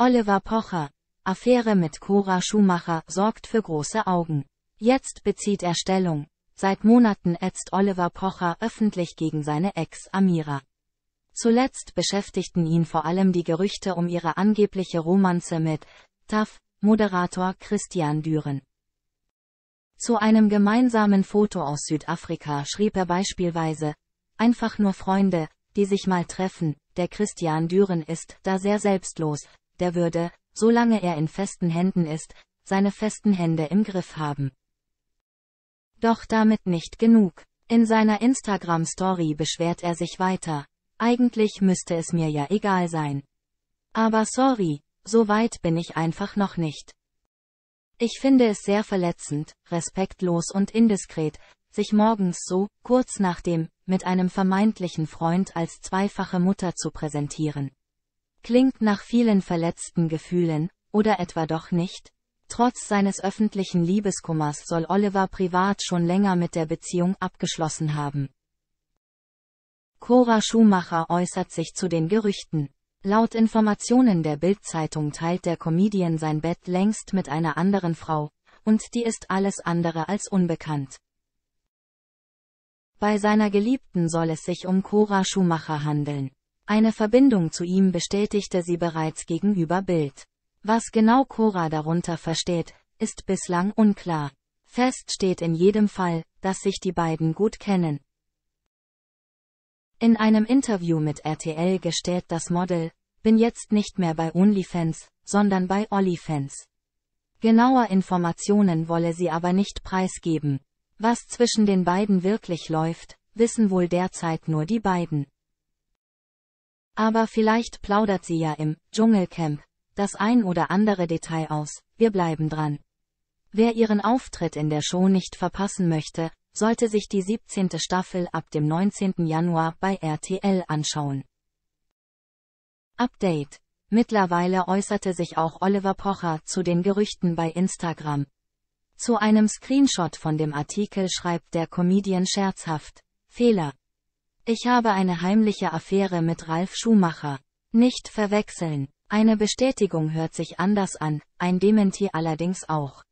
Oliver Pocher. Affäre mit Cora Schumacher sorgt für große Augen. Jetzt bezieht er Stellung. Seit Monaten ätzt Oliver Pocher öffentlich gegen seine Ex Amira. Zuletzt beschäftigten ihn vor allem die Gerüchte um ihre angebliche Romanze mit TAF, Moderator Christian Düren. Zu einem gemeinsamen Foto aus Südafrika schrieb er beispielsweise, einfach nur Freunde, die sich mal treffen, der Christian Düren ist da sehr selbstlos, der würde, solange er in festen Händen ist, seine festen Hände im Griff haben. Doch damit nicht genug. In seiner Instagram-Story beschwert er sich weiter. Eigentlich müsste es mir ja egal sein. Aber sorry, so weit bin ich einfach noch nicht. Ich finde es sehr verletzend, respektlos und indiskret, sich morgens so, kurz nach dem, mit einem vermeintlichen Freund als zweifache Mutter zu präsentieren. Klingt nach vielen verletzten Gefühlen, oder etwa doch nicht? Trotz seines öffentlichen Liebeskummers soll Oliver privat schon länger mit der Beziehung abgeschlossen haben. Cora Schumacher äußert sich zu den Gerüchten. Laut Informationen der Bildzeitung teilt der Comedian sein Bett längst mit einer anderen Frau, und die ist alles andere als unbekannt. Bei seiner Geliebten soll es sich um Cora Schumacher handeln. Eine Verbindung zu ihm bestätigte sie bereits gegenüber Bild. Was genau Cora darunter versteht, ist bislang unklar. Fest steht in jedem Fall, dass sich die beiden gut kennen. In einem Interview mit RTL gestellt das Model, bin jetzt nicht mehr bei OnlyFans, sondern bei OnlyFans. Genauer Informationen wolle sie aber nicht preisgeben. Was zwischen den beiden wirklich läuft, wissen wohl derzeit nur die beiden. Aber vielleicht plaudert sie ja im Dschungelcamp das ein oder andere Detail aus, wir bleiben dran. Wer ihren Auftritt in der Show nicht verpassen möchte, sollte sich die 17. Staffel ab dem 19. Januar bei RTL anschauen. Update. Mittlerweile äußerte sich auch Oliver Pocher zu den Gerüchten bei Instagram. Zu einem Screenshot von dem Artikel schreibt der Comedian scherzhaft, Fehler, ich habe eine heimliche Affäre mit Ralf Schumacher. Nicht verwechseln. Eine Bestätigung hört sich anders an, ein Dementi allerdings auch.